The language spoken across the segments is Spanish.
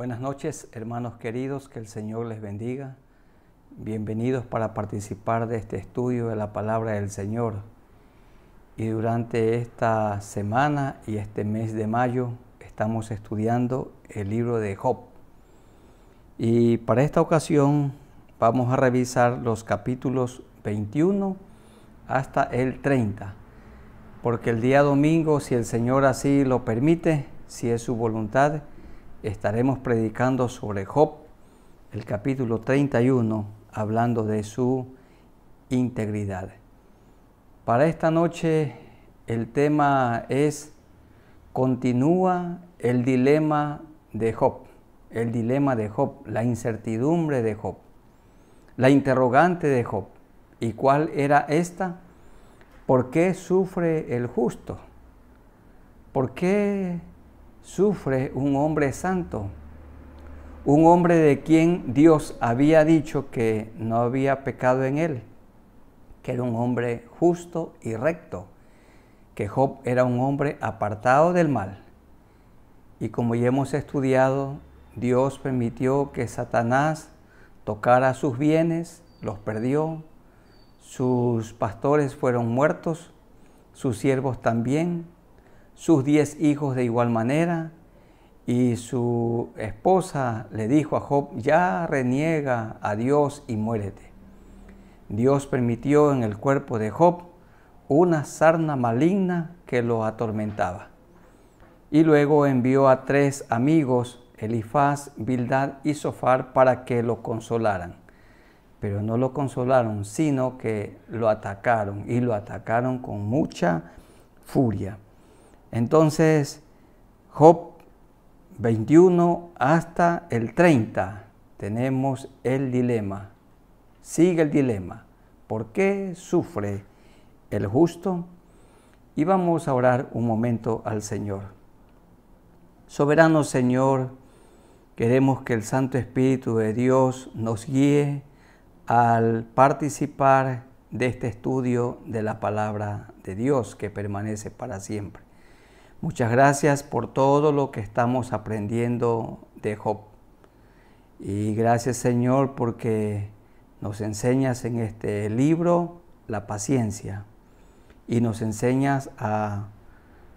Buenas noches, hermanos queridos, que el Señor les bendiga. Bienvenidos para participar de este estudio de la palabra del Señor. Y durante esta semana y este mes de mayo estamos estudiando el libro de Job. Y para esta ocasión vamos a revisar los capítulos 21 hasta el 30. Porque el día domingo, si el Señor así lo permite, si es su voluntad, estaremos predicando sobre Job, el capítulo 31, hablando de su integridad. Para esta noche el tema es Continúa el dilema de Job, el dilema de Job, la incertidumbre de Job, la interrogante de Job. ¿Y cuál era esta? ¿Por qué sufre el justo? ¿Por qué sufre un hombre santo, un hombre de quien Dios había dicho que no había pecado en él, que era un hombre justo y recto, que Job era un hombre apartado del mal. Y como ya hemos estudiado, Dios permitió que Satanás tocara sus bienes, los perdió, sus pastores fueron muertos, sus siervos también, sus diez hijos de igual manera. Y su esposa le dijo a Job, ya reniega a Dios y muérete. Dios permitió en el cuerpo de Job una sarna maligna que lo atormentaba. Y luego envió a tres amigos, Elifaz, Bildad y Sofar, para que lo consolaran. Pero no lo consolaron, sino que lo atacaron y lo atacaron con mucha furia. Entonces, Job 21 hasta el 30 tenemos el dilema. Sigue el dilema. ¿Por qué sufre el justo? Y vamos a orar un momento al Señor. Soberano Señor, queremos que el Santo Espíritu de Dios nos guíe al participar de este estudio de la palabra de Dios que permanece para siempre. Muchas gracias por todo lo que estamos aprendiendo de Job. Y gracias Señor porque nos enseñas en este libro la paciencia y nos enseñas a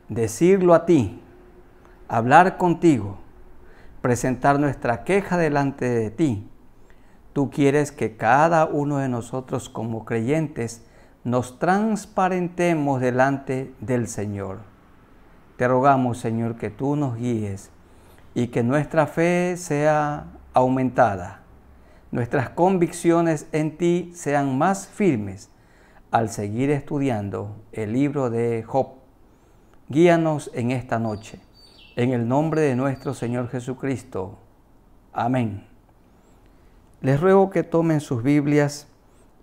decirlo a ti, hablar contigo, presentar nuestra queja delante de ti. Tú quieres que cada uno de nosotros como creyentes nos transparentemos delante del Señor te rogamos, Señor, que tú nos guíes y que nuestra fe sea aumentada, nuestras convicciones en ti sean más firmes al seguir estudiando el libro de Job. Guíanos en esta noche, en el nombre de nuestro Señor Jesucristo. Amén. Les ruego que tomen sus Biblias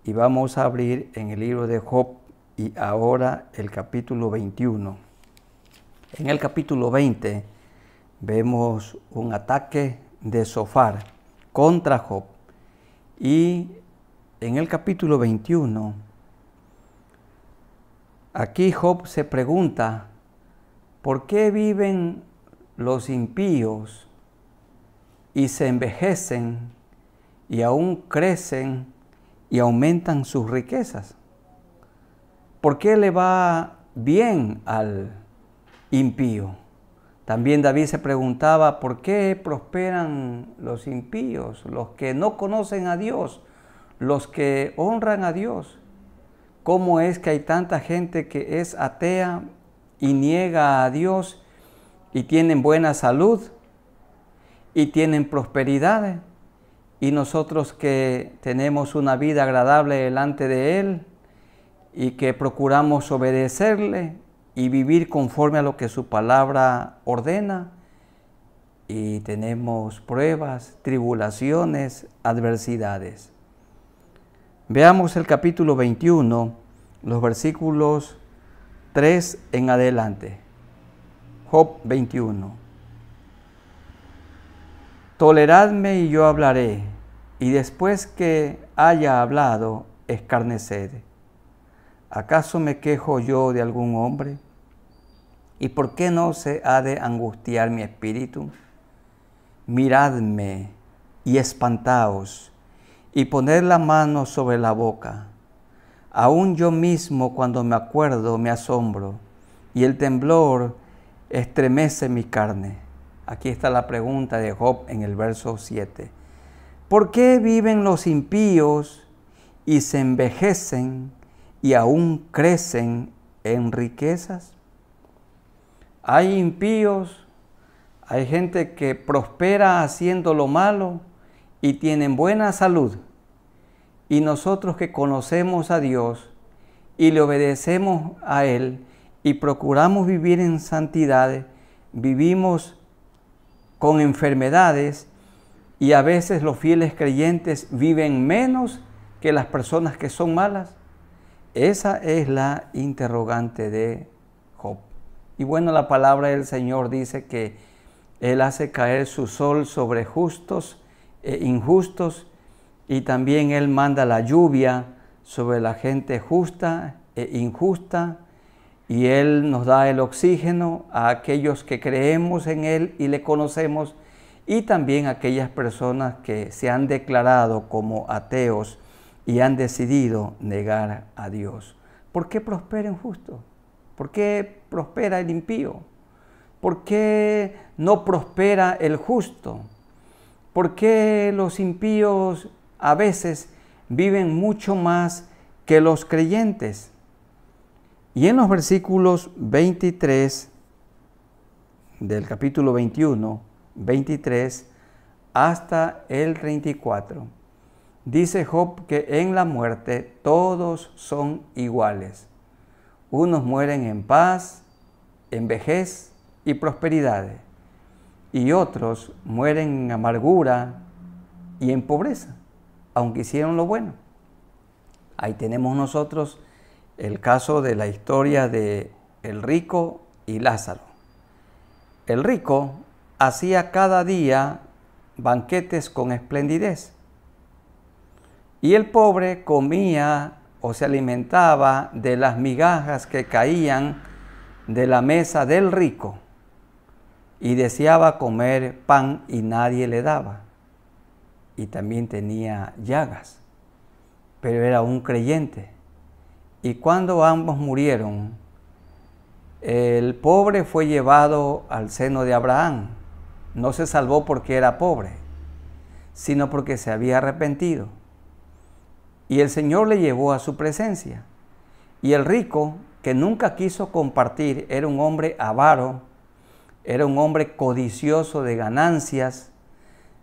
y vamos a abrir en el libro de Job y ahora el capítulo 21. En el capítulo 20 vemos un ataque de Sofar contra Job y en el capítulo 21 aquí Job se pregunta ¿por qué viven los impíos y se envejecen y aún crecen y aumentan sus riquezas? ¿Por qué le va bien al impío. También David se preguntaba, ¿por qué prosperan los impíos, los que no conocen a Dios, los que honran a Dios? ¿Cómo es que hay tanta gente que es atea y niega a Dios y tienen buena salud y tienen prosperidad? Y nosotros que tenemos una vida agradable delante de Él y que procuramos obedecerle, y vivir conforme a lo que su palabra ordena. Y tenemos pruebas, tribulaciones, adversidades. Veamos el capítulo 21, los versículos 3 en adelante. Job 21. Toleradme y yo hablaré, y después que haya hablado, escarneced. ¿acaso me quejo yo de algún hombre? ¿Y por qué no se ha de angustiar mi espíritu? Miradme y espantaos, y poned la mano sobre la boca. Aún yo mismo cuando me acuerdo me asombro, y el temblor estremece mi carne. Aquí está la pregunta de Job en el verso 7. ¿Por qué viven los impíos y se envejecen y aún crecen en riquezas. Hay impíos, hay gente que prospera haciendo lo malo y tienen buena salud. Y nosotros que conocemos a Dios y le obedecemos a Él y procuramos vivir en santidad, vivimos con enfermedades y a veces los fieles creyentes viven menos que las personas que son malas. Esa es la interrogante de Job. Y bueno, la palabra del Señor dice que Él hace caer su sol sobre justos e injustos y también Él manda la lluvia sobre la gente justa e injusta y Él nos da el oxígeno a aquellos que creemos en Él y le conocemos y también a aquellas personas que se han declarado como ateos y han decidido negar a Dios. ¿Por qué prospera el justo? ¿Por qué prospera el impío? ¿Por qué no prospera el justo? ¿Por qué los impíos a veces viven mucho más que los creyentes? Y en los versículos 23 del capítulo 21, 23 hasta el 34 Dice Job que en la muerte todos son iguales. Unos mueren en paz, en vejez y prosperidad, y otros mueren en amargura y en pobreza, aunque hicieron lo bueno. Ahí tenemos nosotros el caso de la historia de el rico y Lázaro. El rico hacía cada día banquetes con esplendidez y el pobre comía o se alimentaba de las migajas que caían de la mesa del rico y deseaba comer pan y nadie le daba. Y también tenía llagas, pero era un creyente. Y cuando ambos murieron, el pobre fue llevado al seno de Abraham. No se salvó porque era pobre, sino porque se había arrepentido y el Señor le llevó a su presencia. Y el rico, que nunca quiso compartir, era un hombre avaro, era un hombre codicioso de ganancias,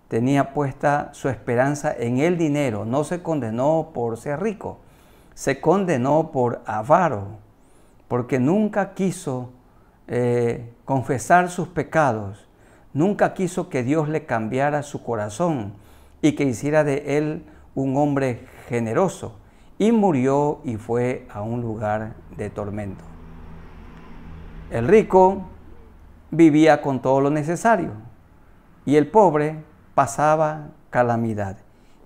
tenía puesta su esperanza en el dinero, no se condenó por ser rico, se condenó por avaro, porque nunca quiso eh, confesar sus pecados, nunca quiso que Dios le cambiara su corazón y que hiciera de él un hombre generoso, y murió y fue a un lugar de tormento. El rico vivía con todo lo necesario y el pobre pasaba calamidad.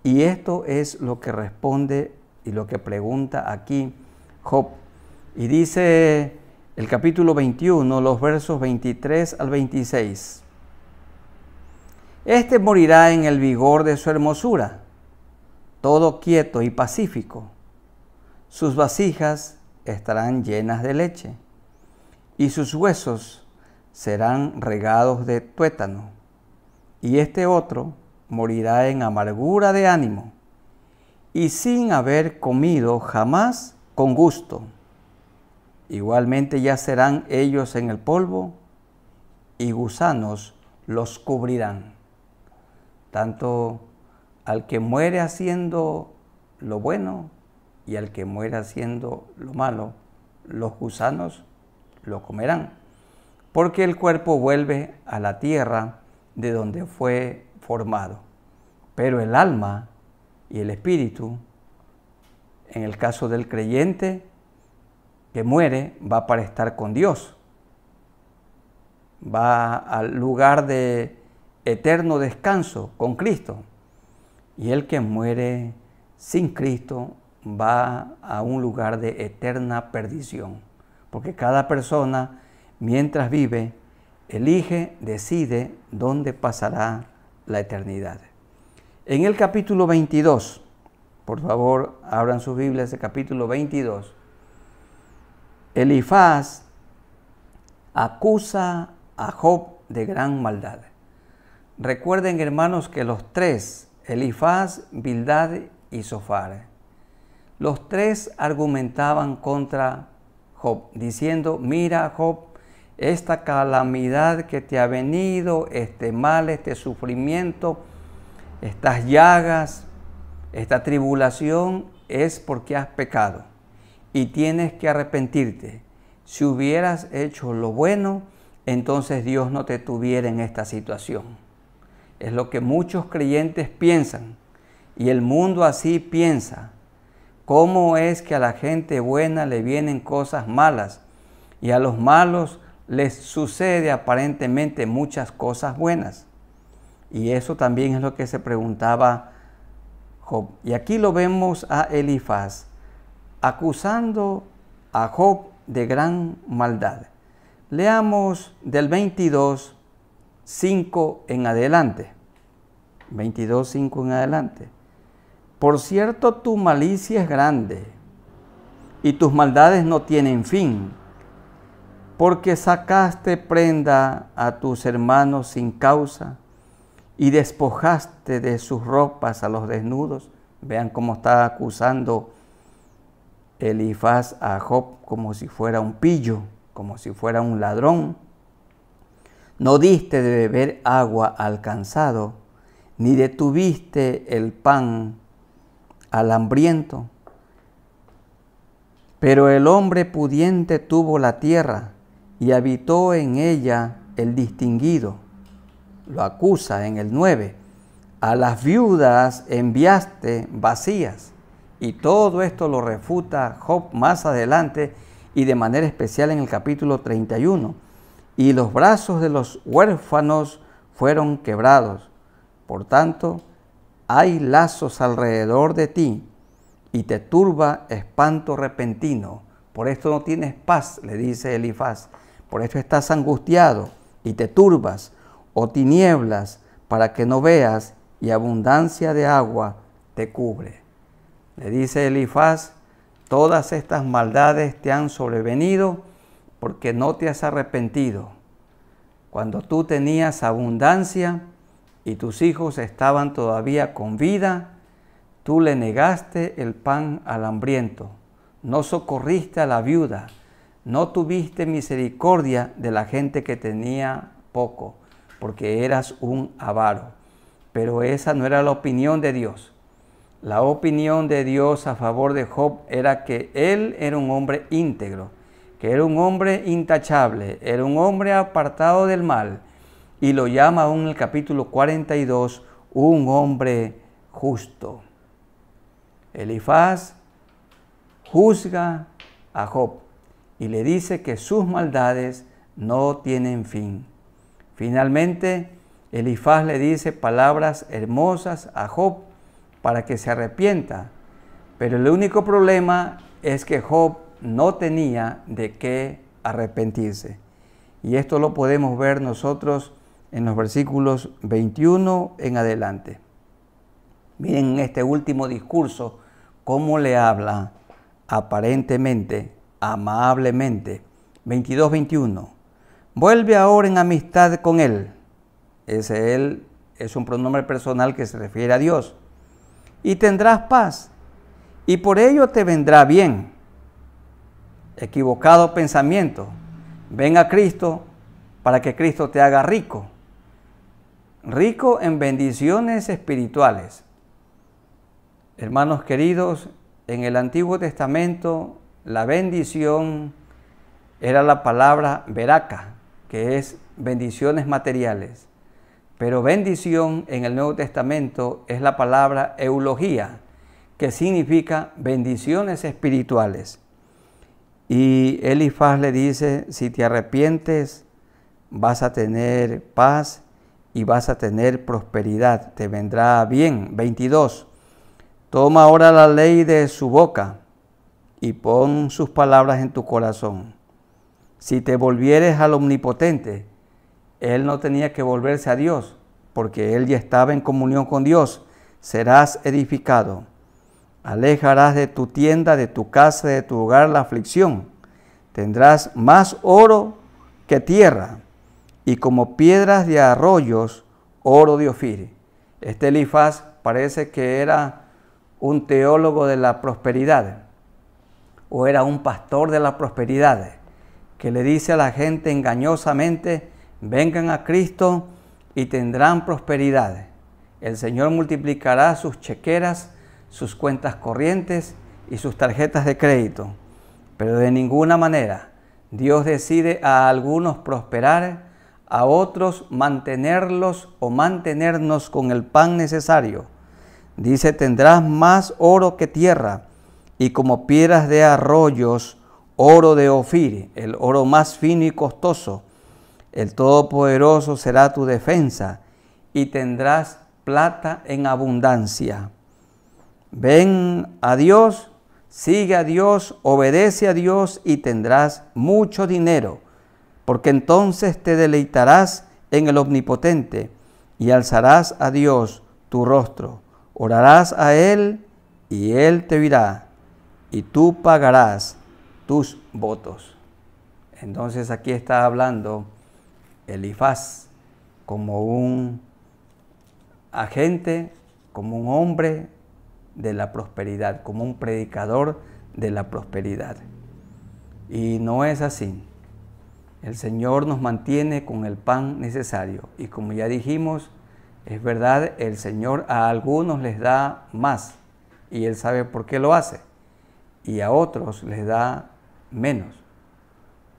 Y esto es lo que responde y lo que pregunta aquí Job. Y dice el capítulo 21, los versos 23 al 26. Este morirá en el vigor de su hermosura todo quieto y pacífico. Sus vasijas estarán llenas de leche y sus huesos serán regados de tuétano. Y este otro morirá en amargura de ánimo y sin haber comido jamás con gusto. Igualmente ya serán ellos en el polvo y gusanos los cubrirán. Tanto al que muere haciendo lo bueno y al que muere haciendo lo malo, los gusanos lo comerán, porque el cuerpo vuelve a la tierra de donde fue formado, pero el alma y el espíritu, en el caso del creyente que muere, va para estar con Dios, va al lugar de eterno descanso con Cristo y el que muere sin Cristo va a un lugar de eterna perdición, porque cada persona, mientras vive, elige, decide dónde pasará la eternidad. En el capítulo 22, por favor, abran sus Biblias, el capítulo 22, Elifaz acusa a Job de gran maldad. Recuerden, hermanos, que los tres Elifaz, Bildad y Sofar. Los tres argumentaban contra Job, diciendo, mira Job, esta calamidad que te ha venido, este mal, este sufrimiento, estas llagas, esta tribulación es porque has pecado y tienes que arrepentirte. Si hubieras hecho lo bueno, entonces Dios no te tuviera en esta situación. Es lo que muchos creyentes piensan. Y el mundo así piensa. ¿Cómo es que a la gente buena le vienen cosas malas y a los malos les sucede aparentemente muchas cosas buenas? Y eso también es lo que se preguntaba Job. Y aquí lo vemos a Elifaz acusando a Job de gran maldad. Leamos del 22 5 en adelante. 22, 5 en adelante. Por cierto, tu malicia es grande y tus maldades no tienen fin, porque sacaste prenda a tus hermanos sin causa y despojaste de sus ropas a los desnudos. Vean cómo está acusando Elifaz a Job como si fuera un pillo, como si fuera un ladrón. No diste de beber agua al cansado, ni detuviste el pan al hambriento. Pero el hombre pudiente tuvo la tierra y habitó en ella el distinguido. Lo acusa en el 9. A las viudas enviaste vacías. Y todo esto lo refuta Job más adelante y de manera especial en el capítulo 31 y los brazos de los huérfanos fueron quebrados. Por tanto, hay lazos alrededor de ti y te turba espanto repentino. Por esto no tienes paz, le dice Elifaz. Por esto estás angustiado y te turbas o tinieblas para que no veas y abundancia de agua te cubre. Le dice Elifaz, todas estas maldades te han sobrevenido porque no te has arrepentido. Cuando tú tenías abundancia y tus hijos estaban todavía con vida, tú le negaste el pan al hambriento, no socorriste a la viuda, no tuviste misericordia de la gente que tenía poco, porque eras un avaro. Pero esa no era la opinión de Dios. La opinión de Dios a favor de Job era que él era un hombre íntegro, que era un hombre intachable, era un hombre apartado del mal, y lo llama aún en el capítulo 42 un hombre justo. Elifaz juzga a Job y le dice que sus maldades no tienen fin. Finalmente, Elifaz le dice palabras hermosas a Job para que se arrepienta, pero el único problema es que Job no tenía de qué arrepentirse. Y esto lo podemos ver nosotros en los versículos 21 en adelante. Miren en este último discurso cómo le habla aparentemente, amablemente. 22-21. Vuelve ahora en amistad con él. Ese él es un pronombre personal que se refiere a Dios. Y tendrás paz. Y por ello te vendrá bien equivocado pensamiento. Ven a Cristo para que Cristo te haga rico. Rico en bendiciones espirituales. Hermanos queridos, en el Antiguo Testamento la bendición era la palabra veraca, que es bendiciones materiales. Pero bendición en el Nuevo Testamento es la palabra eulogía, que significa bendiciones espirituales. Y Elifaz le dice, si te arrepientes, vas a tener paz y vas a tener prosperidad, te vendrá bien. 22. Toma ahora la ley de su boca y pon sus palabras en tu corazón. Si te volvieres al omnipotente, él no tenía que volverse a Dios, porque él ya estaba en comunión con Dios, serás edificado. Alejarás de tu tienda, de tu casa, de tu hogar la aflicción. Tendrás más oro que tierra y como piedras de arroyos, oro de Ofir. Este Elifaz parece que era un teólogo de la prosperidad o era un pastor de la prosperidad que le dice a la gente engañosamente, vengan a Cristo y tendrán prosperidad. El Señor multiplicará sus chequeras sus cuentas corrientes y sus tarjetas de crédito. Pero de ninguna manera Dios decide a algunos prosperar, a otros mantenerlos o mantenernos con el pan necesario. Dice, tendrás más oro que tierra y como piedras de arroyos, oro de Ofir, el oro más fino y costoso. El Todopoderoso será tu defensa y tendrás plata en abundancia. Ven a Dios, sigue a Dios, obedece a Dios y tendrás mucho dinero, porque entonces te deleitarás en el Omnipotente y alzarás a Dios tu rostro, orarás a Él y Él te oirá y tú pagarás tus votos. Entonces aquí está hablando Elifaz como un agente, como un hombre de la prosperidad, como un predicador de la prosperidad. Y no es así. El Señor nos mantiene con el pan necesario. Y como ya dijimos, es verdad, el Señor a algunos les da más y Él sabe por qué lo hace. Y a otros les da menos.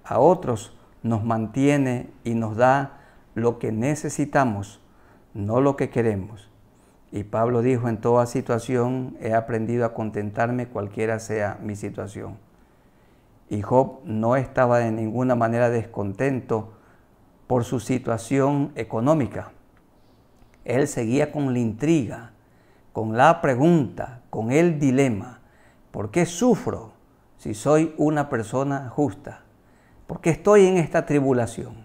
A otros nos mantiene y nos da lo que necesitamos, no lo que queremos. Y Pablo dijo, en toda situación he aprendido a contentarme cualquiera sea mi situación. Y Job no estaba de ninguna manera descontento por su situación económica. Él seguía con la intriga, con la pregunta, con el dilema. ¿Por qué sufro si soy una persona justa? ¿Por qué estoy en esta tribulación?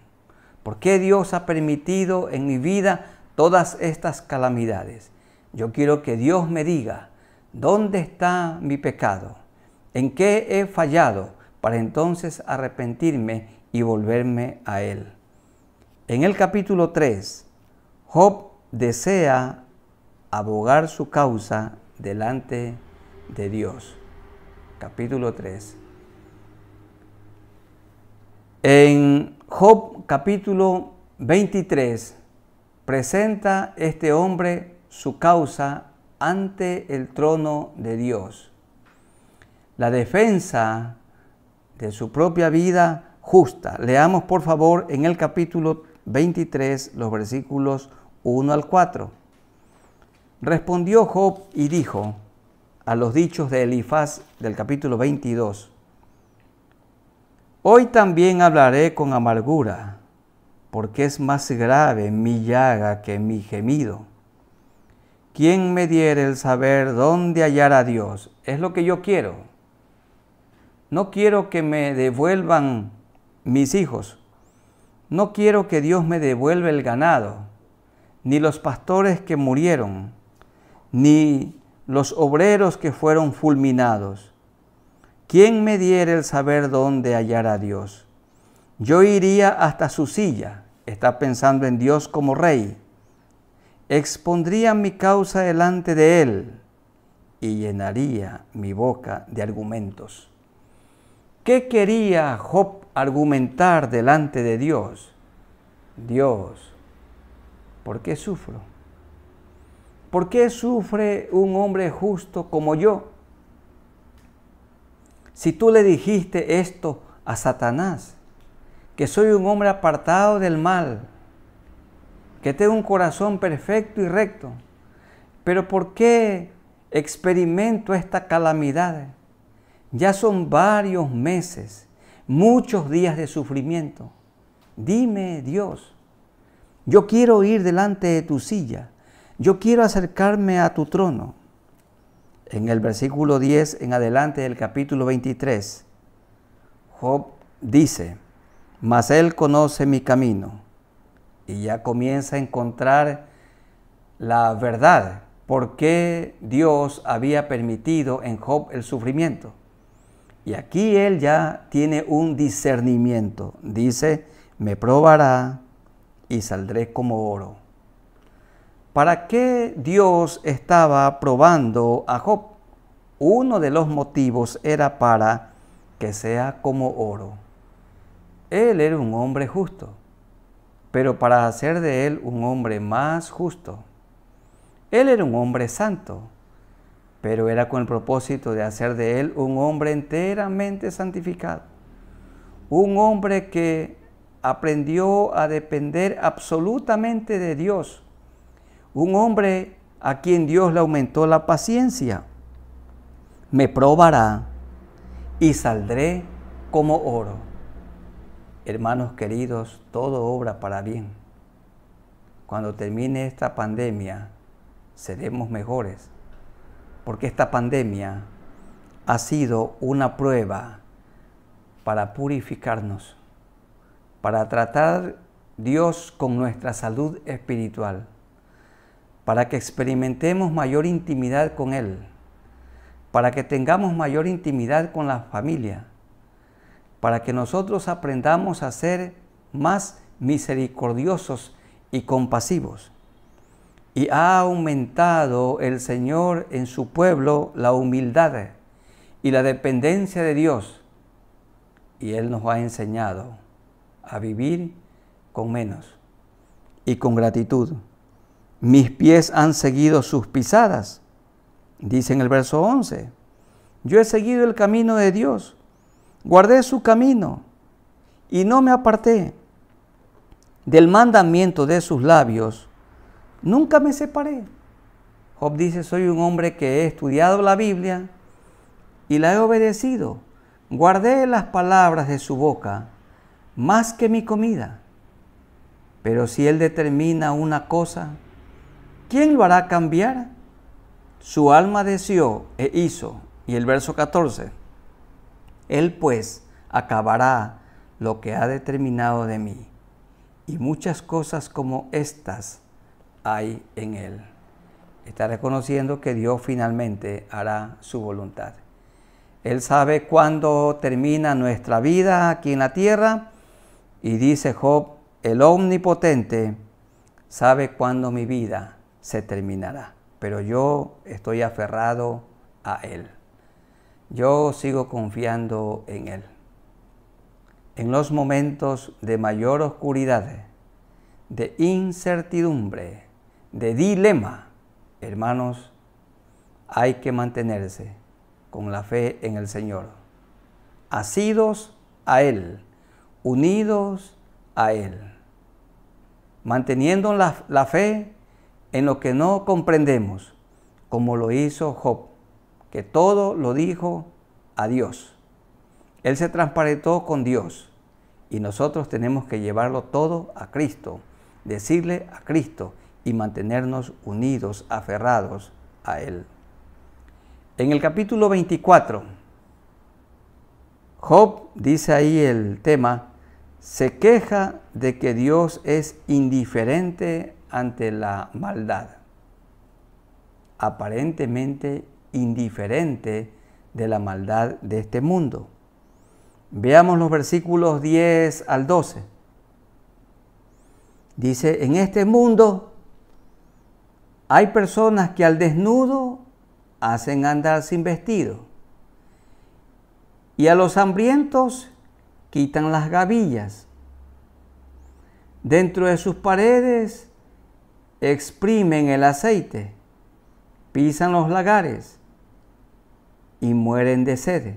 ¿Por qué Dios ha permitido en mi vida todas estas calamidades? Yo quiero que Dios me diga dónde está mi pecado, en qué he fallado, para entonces arrepentirme y volverme a Él. En el capítulo 3, Job desea abogar su causa delante de Dios. Capítulo 3. En Job capítulo 23 presenta este hombre su causa ante el trono de Dios. La defensa de su propia vida justa. Leamos por favor en el capítulo 23 los versículos 1 al 4. Respondió Job y dijo a los dichos de Elifaz del capítulo 22. Hoy también hablaré con amargura, porque es más grave mi llaga que mi gemido. ¿Quién me diera el saber dónde hallar a Dios? Es lo que yo quiero. No quiero que me devuelvan mis hijos. No quiero que Dios me devuelva el ganado, ni los pastores que murieron, ni los obreros que fueron fulminados. ¿Quién me diera el saber dónde hallar a Dios? Yo iría hasta su silla, está pensando en Dios como rey expondría mi causa delante de él y llenaría mi boca de argumentos. ¿Qué quería Job argumentar delante de Dios? Dios, ¿por qué sufro? ¿Por qué sufre un hombre justo como yo? Si tú le dijiste esto a Satanás, que soy un hombre apartado del mal, que tenga un corazón perfecto y recto. Pero ¿por qué experimento esta calamidad? Ya son varios meses, muchos días de sufrimiento. Dime, Dios, yo quiero ir delante de tu silla, yo quiero acercarme a tu trono. En el versículo 10 en adelante del capítulo 23, Job dice, mas él conoce mi camino y ya comienza a encontrar la verdad, por qué Dios había permitido en Job el sufrimiento. Y aquí él ya tiene un discernimiento. Dice, me probará y saldré como oro. ¿Para qué Dios estaba probando a Job? Uno de los motivos era para que sea como oro. Él era un hombre justo pero para hacer de él un hombre más justo. Él era un hombre santo, pero era con el propósito de hacer de él un hombre enteramente santificado, un hombre que aprendió a depender absolutamente de Dios, un hombre a quien Dios le aumentó la paciencia. Me probará y saldré como oro hermanos queridos, todo obra para bien. Cuando termine esta pandemia, seremos mejores, porque esta pandemia ha sido una prueba para purificarnos, para tratar Dios con nuestra salud espiritual, para que experimentemos mayor intimidad con Él, para que tengamos mayor intimidad con la familia, para que nosotros aprendamos a ser más misericordiosos y compasivos. Y ha aumentado el Señor en su pueblo la humildad y la dependencia de Dios. Y Él nos ha enseñado a vivir con menos y con gratitud. Mis pies han seguido sus pisadas, dice en el verso 11. Yo he seguido el camino de Dios guardé su camino y no me aparté del mandamiento de sus labios, nunca me separé. Job dice, soy un hombre que he estudiado la Biblia y la he obedecido. Guardé las palabras de su boca más que mi comida. Pero si él determina una cosa, ¿quién lo hará cambiar? Su alma deseó e hizo. Y el verso 14. Él pues acabará lo que ha determinado de mí. Y muchas cosas como estas hay en Él. Está reconociendo que Dios finalmente hará su voluntad. Él sabe cuándo termina nuestra vida aquí en la tierra. Y dice Job, el omnipotente sabe cuándo mi vida se terminará, pero yo estoy aferrado a Él yo sigo confiando en Él. En los momentos de mayor oscuridad, de incertidumbre, de dilema, hermanos, hay que mantenerse con la fe en el Señor, asidos a Él, unidos a Él, manteniendo la, fe en lo que no comprendemos, como lo hizo Job que todo lo dijo a Dios. Él se transparentó con Dios y nosotros tenemos que llevarlo todo a Cristo, decirle a Cristo y mantenernos unidos, aferrados a Él. En el capítulo 24, Job dice ahí el tema, se queja de que Dios es indiferente ante la maldad, aparentemente indiferente de la maldad de este mundo. Veamos los versículos 10 al 12. Dice, en este mundo hay personas que al desnudo hacen andar sin vestido y a los hambrientos quitan las gavillas. Dentro de sus paredes exprimen el aceite, pisan los lagares y mueren de sed.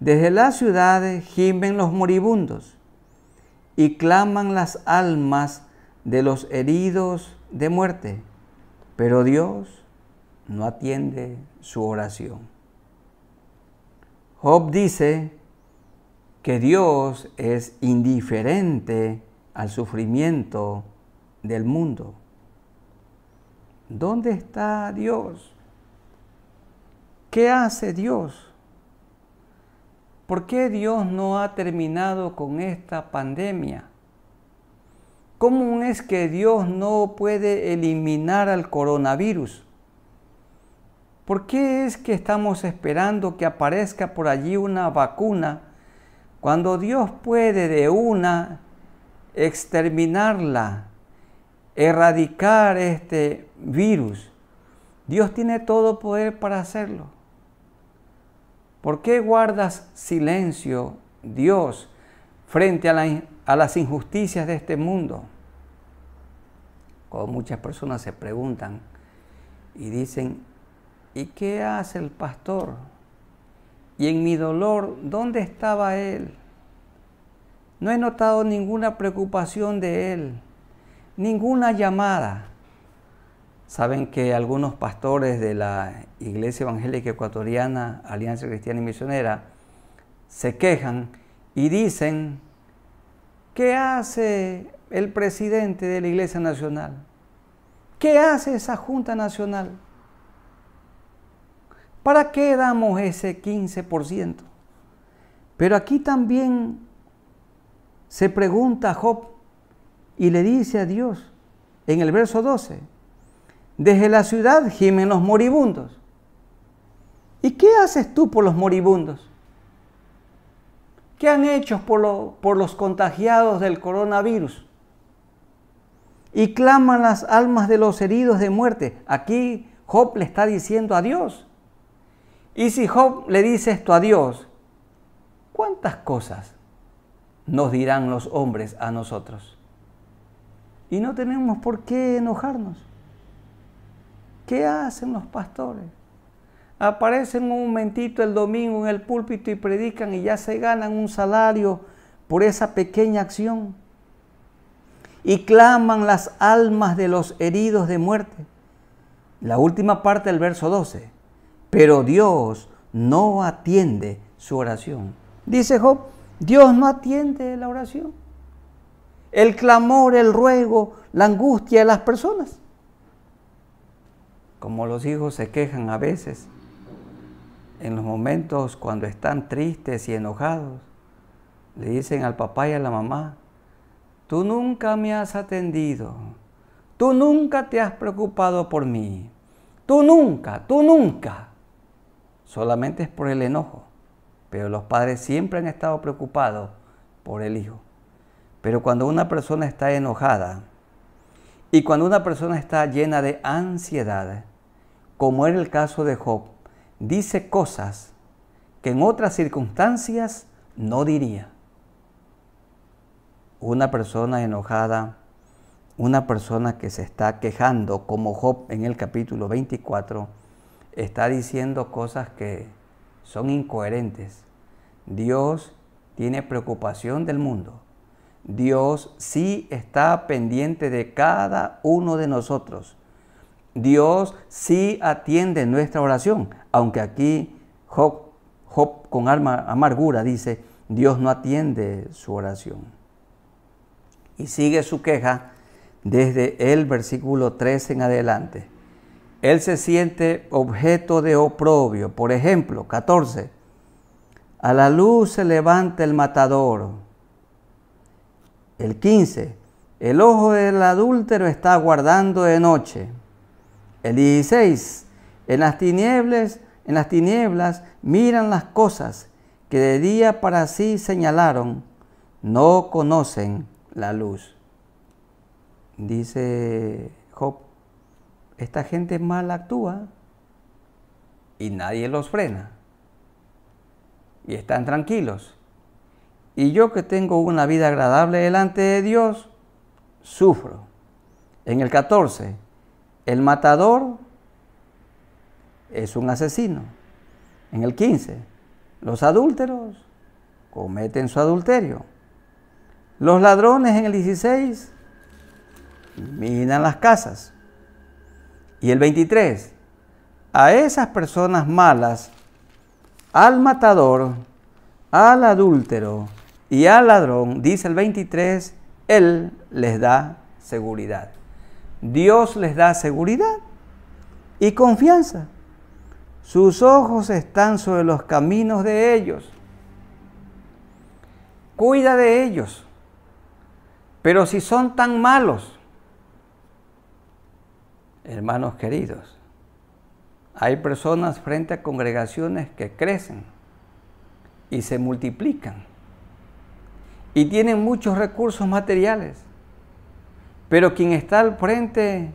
Desde las ciudades gimen los moribundos y claman las almas de los heridos de muerte, pero Dios no atiende su oración. Job dice que Dios es indiferente al sufrimiento del mundo. ¿Dónde está Dios? ¿Qué hace Dios? ¿Por qué Dios no ha terminado con esta pandemia? ¿Cómo es que Dios no puede eliminar al coronavirus? ¿Por qué es que estamos esperando que aparezca por allí una vacuna cuando Dios puede de una exterminarla, erradicar este virus? Dios tiene todo poder para hacerlo. ¿Por qué guardas silencio, Dios, frente a, las injusticias de este mundo? Como muchas personas se preguntan y dicen, ¿y qué hace el pastor? Y en mi dolor, ¿dónde estaba él? No he notado ninguna preocupación de él, ninguna llamada. Saben que algunos pastores de la Iglesia Evangélica Ecuatoriana, Alianza Cristiana y Misionera, se quejan y dicen, ¿qué hace el presidente de la Iglesia Nacional? ¿Qué hace esa Junta Nacional? ¿Para qué damos ese 15%? Pero aquí también se pregunta Job y le dice a Dios en el verso 12, desde la ciudad gimen los moribundos. ¿Y qué haces tú por los moribundos? ¿Qué han hecho por, por los contagiados del coronavirus? Y claman las almas de los heridos de muerte. Aquí Job le está diciendo adiós. Y si Job le dice esto a Dios, ¿cuántas cosas nos dirán los hombres a nosotros? Y no tenemos por qué enojarnos. ¿Qué hacen los pastores? Aparecen un momentito el domingo en el púlpito y predican y ya se ganan un salario por esa pequeña acción. Y claman las almas de los heridos de muerte. La última parte del verso 12. Pero Dios no atiende su oración. Dice Job, Dios no atiende la oración. El clamor, el ruego, la angustia de las personas como los hijos se quejan a veces, en los momentos cuando están tristes y enojados, le dicen al papá y a la mamá, tú nunca me has atendido, tú nunca te has preocupado por mí, tú nunca, tú nunca. Solamente es por el enojo, pero los padres siempre han estado preocupados por el hijo. Pero cuando una persona está enojada y cuando una persona está llena de ansiedad, como era el caso de Job, dice cosas que en otras circunstancias no diría. Una persona enojada, una persona que se está quejando, como Job en el capítulo 24, está diciendo cosas que son incoherentes. Dios tiene preocupación del mundo. Dios sí está pendiente de cada uno de nosotros. Dios sí atiende nuestra oración, aunque aquí Job, con amargura dice, Dios no atiende su oración. Y sigue su queja desde el versículo 13 en adelante. Él se siente objeto de oprobio. Por ejemplo, 14. A la luz se levanta el matador. El 15. El ojo del adúltero está guardando de noche. El 16. En las tinieblas, en las tinieblas miran las cosas que de día para sí señalaron, no conocen la luz. Dice Job, esta gente mal actúa y nadie los frena. Y están tranquilos. Y yo que tengo una vida agradable delante de Dios, sufro. En el 14, el matador es un asesino. En el 15, los adúlteros cometen su adulterio. Los ladrones en el 16 minan las casas. Y el 23, a esas personas malas, al matador, al adúltero y al ladrón, dice el 23, Él les da seguridad. Dios les da seguridad y confianza. Sus ojos están sobre los caminos de ellos. Cuida de ellos. Pero si son tan malos, hermanos queridos, hay personas frente a congregaciones que crecen y se multiplican y tienen muchos recursos materiales pero quien está al frente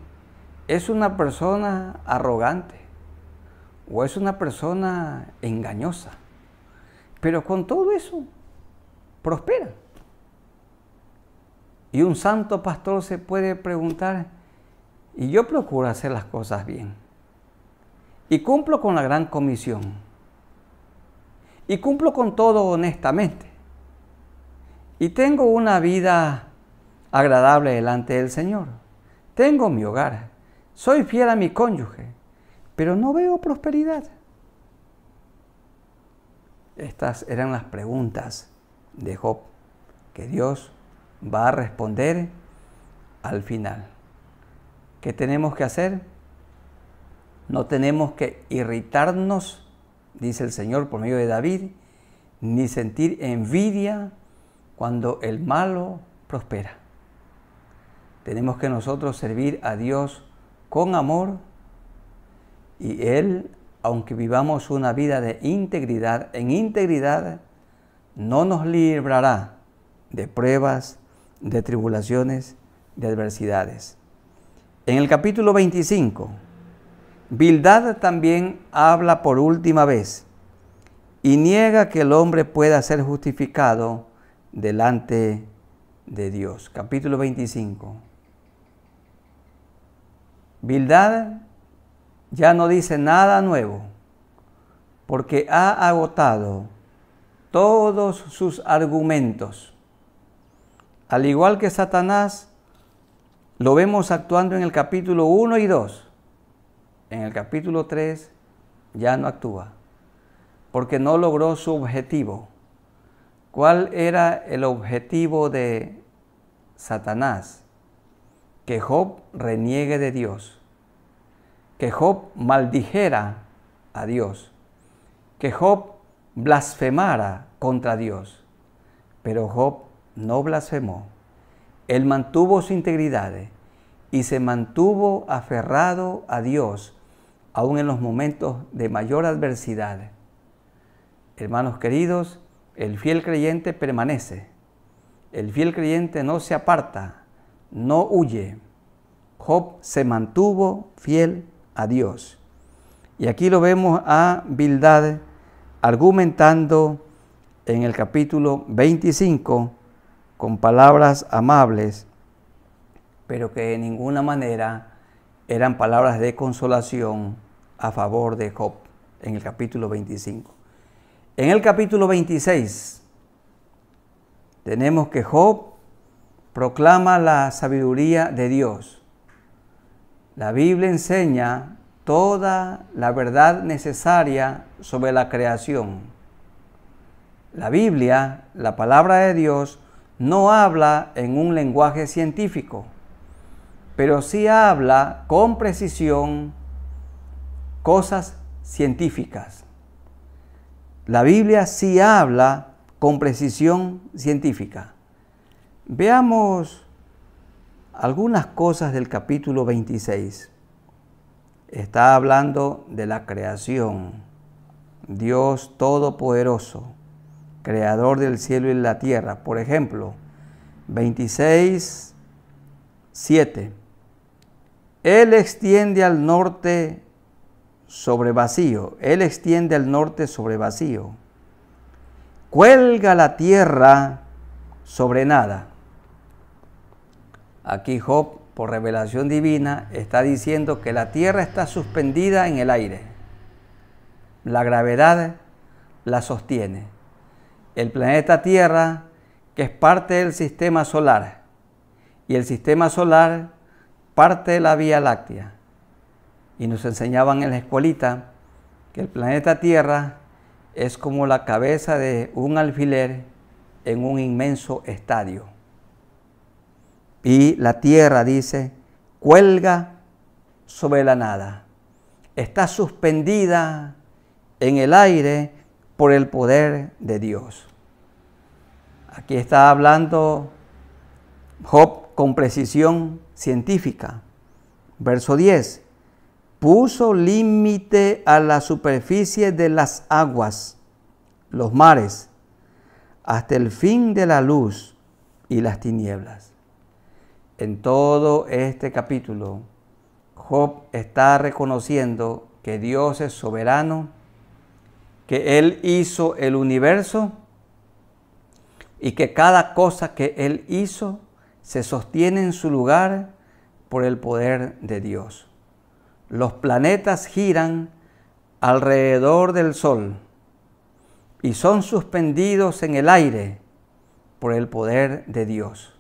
es una persona arrogante o es una persona engañosa. Pero con todo eso, prospera. Y un santo pastor se puede preguntar, y yo procuro hacer las cosas bien. Y cumplo con la gran comisión. Y cumplo con todo honestamente. Y tengo una vida agradable delante del Señor. Tengo mi hogar, soy fiel a mi cónyuge, pero no veo prosperidad. Estas eran las preguntas de Job que Dios va a responder al final. ¿Qué tenemos que hacer? No tenemos que irritarnos, dice el Señor por medio de David, ni sentir envidia cuando el malo prospera. Tenemos que nosotros servir a Dios con amor y Él, aunque vivamos una vida de integridad, en integridad no nos librará de pruebas, de tribulaciones, de adversidades. En el capítulo 25, Bildad también habla por última vez y niega que el hombre pueda ser justificado delante de Dios. Capítulo 25. Bildad ya no dice nada nuevo, porque ha agotado todos sus argumentos. Al igual que Satanás, lo vemos actuando en el capítulo 1 y 2. En el capítulo 3 ya no actúa, porque no logró su objetivo. ¿Cuál era el objetivo de Satanás? que Job reniegue de Dios, que Job maldijera a Dios, que Job blasfemara contra Dios. Pero Job no blasfemó. Él mantuvo su integridad y se mantuvo aferrado a Dios, aun en los momentos de mayor adversidad. Hermanos queridos, el fiel creyente permanece. El fiel creyente no se aparta no huye. Job se mantuvo fiel a Dios. Y aquí lo vemos a Bildad argumentando en el capítulo 25 con palabras amables, pero que de ninguna manera eran palabras de consolación a favor de Job en el capítulo 25. En el capítulo 26 tenemos que Job proclama la sabiduría de Dios. La Biblia enseña toda la verdad necesaria sobre la creación. La Biblia, la palabra de Dios, no habla en un lenguaje científico, pero sí habla con precisión cosas científicas. La Biblia sí habla con precisión científica. Veamos algunas cosas del capítulo 26. Está hablando de la creación. Dios Todopoderoso, Creador del cielo y la tierra. Por ejemplo, 26, 7. Él extiende al norte sobre vacío. Él extiende al norte sobre vacío. Cuelga la tierra sobre nada. Aquí Job, por revelación divina, está diciendo que la tierra está suspendida en el aire. La gravedad la sostiene. El planeta Tierra, que es parte del sistema solar, y el sistema solar parte de la Vía Láctea. Y nos enseñaban en la escuelita que el planeta Tierra es como la cabeza de un alfiler en un inmenso estadio. Y la tierra, dice, cuelga sobre la nada. Está suspendida en el aire por el poder de Dios. Aquí está hablando Job con precisión científica. Verso 10. Puso límite a la superficie de las aguas, los mares, hasta el fin de la luz y las tinieblas. En todo este capítulo, Job está reconociendo que Dios es soberano, que Él hizo el universo y que cada cosa que Él hizo se sostiene en su lugar por el poder de Dios. Los planetas giran alrededor del Sol y son suspendidos en el aire por el poder de Dios.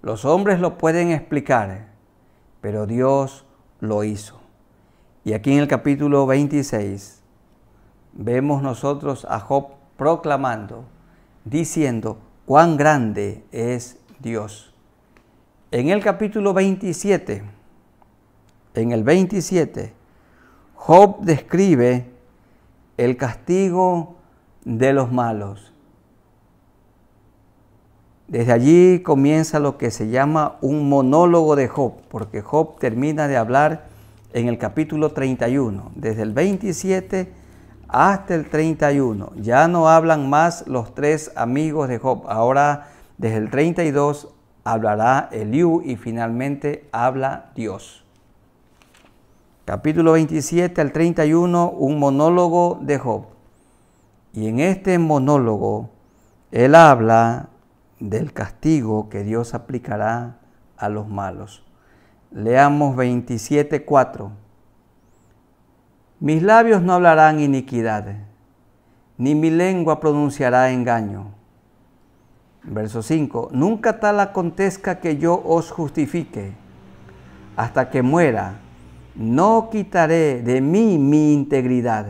Los hombres lo pueden explicar, pero Dios lo hizo. Y aquí en el capítulo 26 vemos nosotros a Job proclamando, diciendo, cuán grande es Dios. En el capítulo 27, en el 27, Job describe el castigo de los malos. Desde allí comienza lo que se llama un monólogo de Job, porque Job termina de hablar en el capítulo 31, desde el 27 hasta el 31. Ya no hablan más los tres amigos de Job, ahora desde el 32 hablará Eliú y finalmente habla Dios. Capítulo 27 al 31, un monólogo de Job. Y en este monólogo, él habla del castigo que Dios aplicará a los malos. Leamos 27.4. Mis labios no hablarán iniquidad, ni mi lengua pronunciará engaño. Verso 5. Nunca tal acontezca que yo os justifique hasta que muera. No quitaré de mí mi integridad.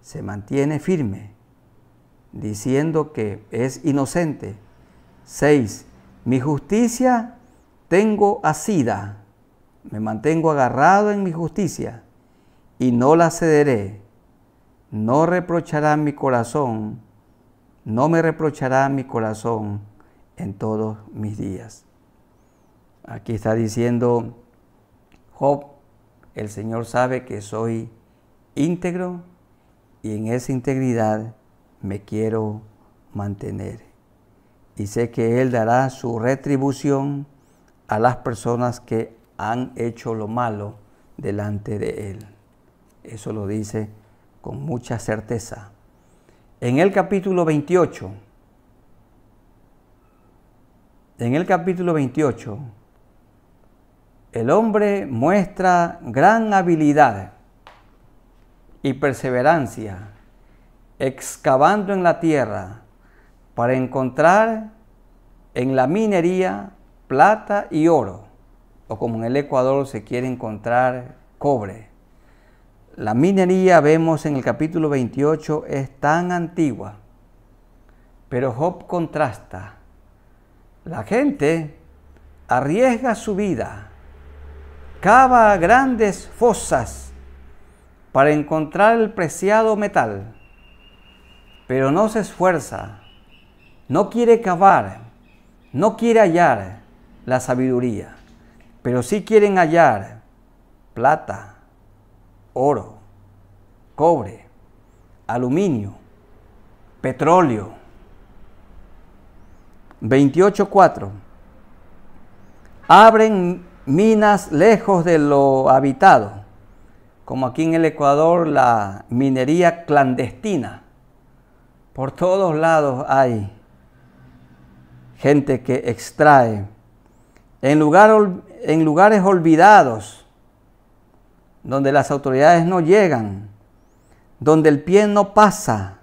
Se mantiene firme diciendo que es inocente. 6. Mi justicia tengo asida, me mantengo agarrado en mi justicia y no la cederé. No reprochará mi corazón, no me reprochará mi corazón en todos mis días. Aquí está diciendo Job, el Señor sabe que soy íntegro y en esa integridad me quiero mantener. Y sé que Él dará su retribución a las personas que han hecho lo malo delante de Él. Eso lo dice con mucha certeza. En el capítulo 28, en el capítulo 28, el hombre muestra gran habilidad y perseverancia excavando en la tierra para encontrar en la minería plata y oro, o como en el Ecuador se quiere encontrar cobre. La minería, vemos en el capítulo 28, es tan antigua, pero Job contrasta. La gente arriesga su vida, cava grandes fosas para encontrar el preciado metal pero no se esfuerza, no quiere cavar, no quiere hallar la sabiduría, pero sí quieren hallar plata, oro, cobre, aluminio, petróleo. 28.4. Abren minas lejos de lo habitado, como aquí en el Ecuador la minería clandestina por todos lados hay gente que extrae. En, lugares olvidados, donde las autoridades no llegan, donde el pie no pasa,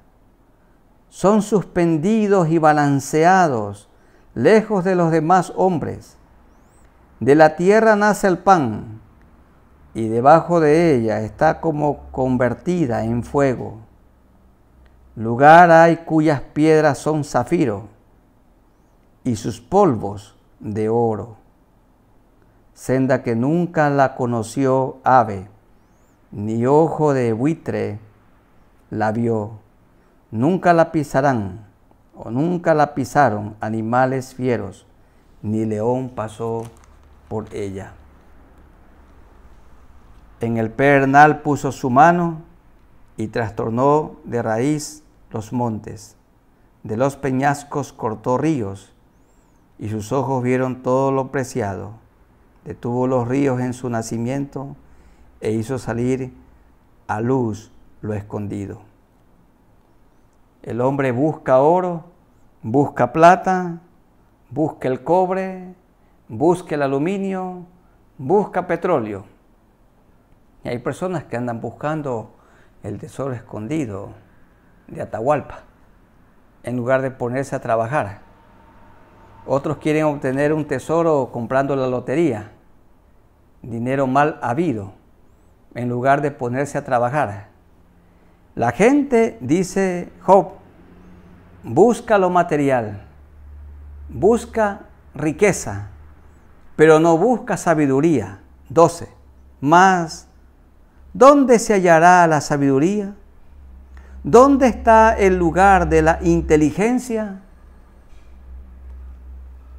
son suspendidos y balanceados, lejos de los demás hombres. De la tierra nace el pan, y debajo de ella está como convertida en fuego. Lugar hay cuyas piedras son zafiro y sus polvos de oro. Senda que nunca la conoció ave, ni ojo de buitre la vio. Nunca la pisarán o nunca la pisaron animales fieros, ni león pasó por ella. En el pernal puso su mano y trastornó de raíz los montes, de los peñascos cortó ríos, y sus ojos vieron todo lo preciado. Detuvo los ríos en su nacimiento e hizo salir a luz lo escondido. El hombre busca oro, busca plata, busca el cobre, busca el aluminio, busca petróleo. Y hay personas que andan buscando el tesoro escondido, de Atahualpa, en lugar de ponerse a trabajar. Otros quieren obtener un tesoro comprando la lotería, dinero mal habido, en lugar de ponerse a trabajar. La gente, dice Job, busca lo material, busca riqueza, pero no busca sabiduría. 12. Más, ¿dónde se hallará la sabiduría? ¿Dónde está el lugar de la inteligencia?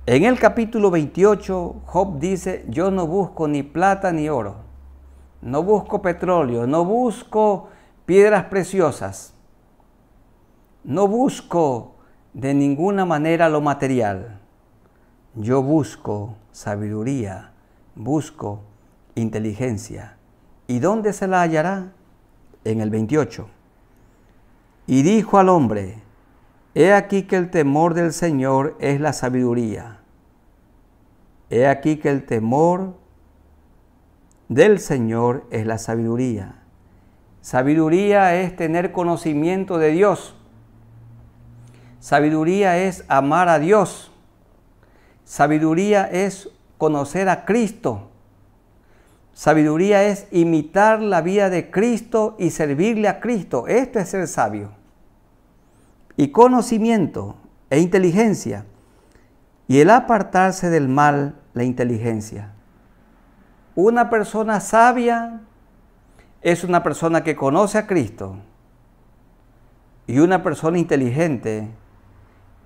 En el capítulo 28, Job dice, yo no busco ni plata ni oro, no busco petróleo, no busco piedras preciosas, no busco de ninguna manera lo material, yo busco sabiduría, busco inteligencia. ¿Y dónde se la hallará? En el 28. Y dijo al hombre, He aquí que el temor del Señor es la sabiduría. He aquí que el temor del Señor es la sabiduría. Sabiduría es tener conocimiento de Dios. Sabiduría es amar a Dios. Sabiduría es conocer a Cristo. Sabiduría es imitar la vida de Cristo y servirle a Cristo. Este es el sabio y conocimiento e inteligencia, y el apartarse del mal, la inteligencia. Una persona sabia es una persona que conoce a Cristo, y una persona inteligente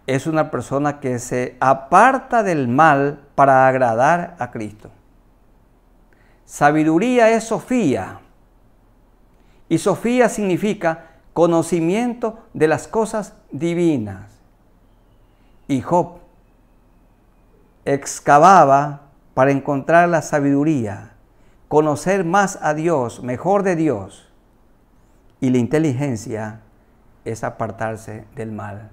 es una persona que se aparta del mal para agradar a Cristo. Sabiduría es Sofía. Y Sofía significa conocimiento de las cosas divinas. Y Job excavaba para encontrar la sabiduría, conocer más a Dios, mejor de Dios. Y la inteligencia es apartarse del mal.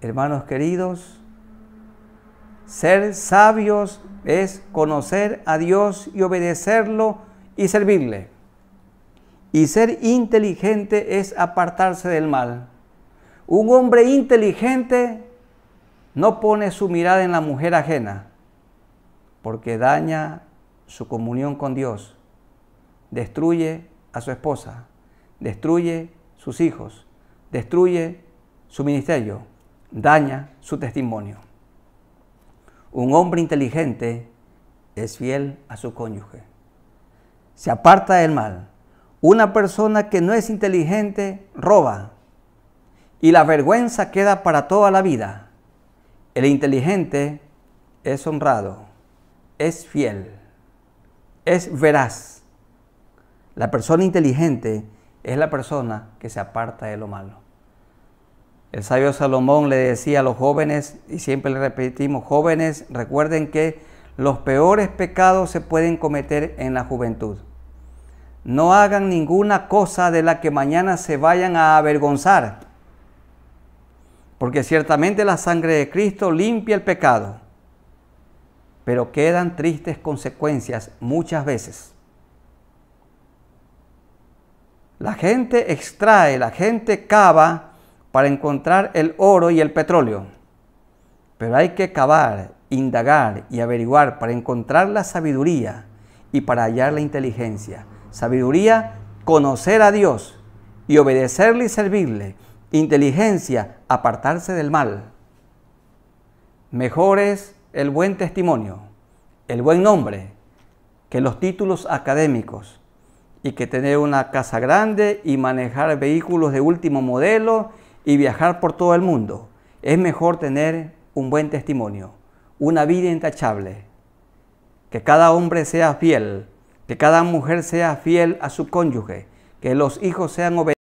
Hermanos queridos, ser sabios es conocer a Dios y obedecerlo y servirle. Y ser inteligente es apartarse del mal. Un hombre inteligente no pone su mirada en la mujer ajena, porque daña su comunión con Dios, destruye a su esposa, destruye sus hijos, destruye su ministerio, daña su testimonio. Un hombre inteligente es fiel a su cónyuge, se aparta del mal una persona que no es inteligente roba y la vergüenza queda para toda la vida. El inteligente es honrado, es fiel, es veraz. La persona inteligente es la persona que se aparta de lo malo. El sabio Salomón le decía a los jóvenes, y siempre le repetimos, jóvenes, recuerden que los peores pecados se pueden cometer en la juventud. No hagan ninguna cosa de la que mañana se vayan a avergonzar, porque ciertamente la sangre de Cristo limpia el pecado, pero quedan tristes consecuencias muchas veces. La gente extrae, la gente cava para encontrar el oro y el petróleo, pero hay que cavar, indagar y averiguar para encontrar la sabiduría y para hallar la inteligencia sabiduría, conocer a Dios y obedecerle y servirle, inteligencia, apartarse del mal. Mejor es el buen testimonio, el buen nombre, que los títulos académicos y que tener una casa grande y manejar vehículos de último modelo y viajar por todo el mundo. Es mejor tener un buen testimonio, una vida intachable. Que cada hombre sea fiel que cada mujer sea fiel a su cónyuge, que los hijos sean obedientes.